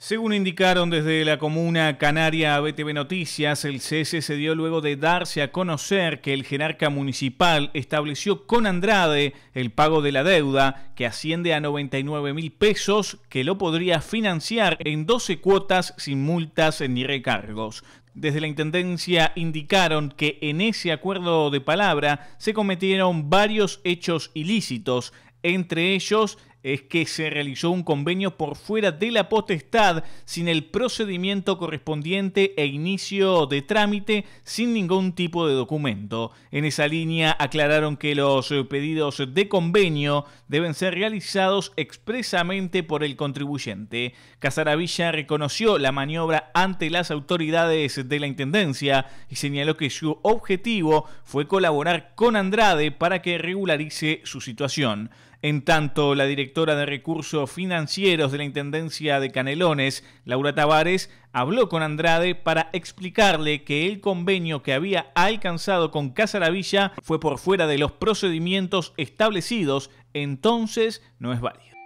Según indicaron desde la comuna canaria BTV Noticias, el cese se dio luego de darse a conocer que el jerarca municipal estableció con Andrade el pago de la deuda, que asciende a 99 mil pesos, que lo podría financiar en 12 cuotas sin multas ni recargos. Desde la Intendencia indicaron que en ese acuerdo de palabra se cometieron varios hechos ilícitos, entre ellos es que se realizó un convenio por fuera de la potestad, sin el procedimiento correspondiente e inicio de trámite, sin ningún tipo de documento. En esa línea aclararon que los pedidos de convenio deben ser realizados expresamente por el contribuyente. Casaravilla reconoció la maniobra ante las autoridades de la Intendencia y señaló que su objetivo fue colaborar con Andrade para que regularice su situación. En tanto, la directora de Recursos Financieros de la Intendencia de Canelones, Laura Tavares, habló con Andrade para explicarle que el convenio que había alcanzado con Casa Villa fue por fuera de los procedimientos establecidos, entonces no es válido.